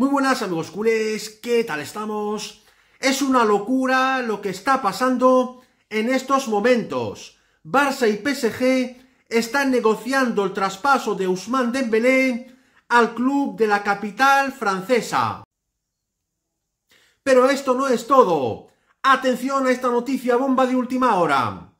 Muy buenas amigos culés, ¿qué tal estamos? Es una locura lo que está pasando en estos momentos. Barça y PSG están negociando el traspaso de Ousmane Dembélé al club de la capital francesa. Pero esto no es todo. Atención a esta noticia bomba de última hora.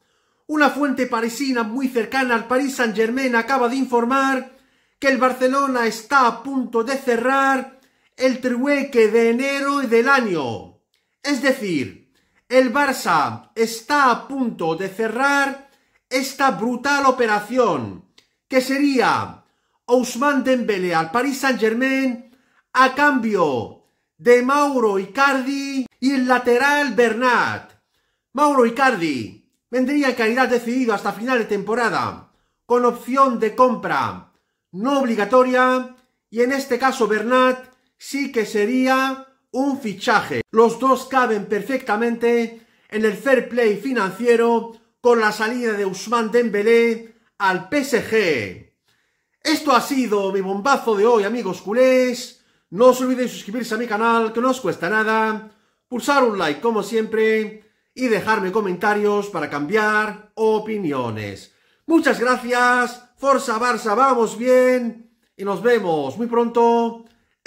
Una fuente parisina muy cercana al Paris Saint-Germain acaba de informar que el Barcelona está a punto de cerrar el trueque de enero del año. Es decir, el Barça está a punto de cerrar esta brutal operación, que sería Ousmane Dembélé al Paris Saint-Germain a cambio de Mauro Icardi y el lateral Bernat. Mauro Icardi vendría en calidad decidido hasta final de temporada, con opción de compra no obligatoria, y en este caso Bernat sí que sería un fichaje. Los dos caben perfectamente en el fair play financiero con la salida de Usman Dembélé al PSG. Esto ha sido mi bombazo de hoy, amigos culés. No os olvidéis suscribirse a mi canal, que no os cuesta nada. Pulsar un like, como siempre. Y dejarme comentarios para cambiar opiniones. Muchas gracias. Forza Barça, vamos bien. Y nos vemos muy pronto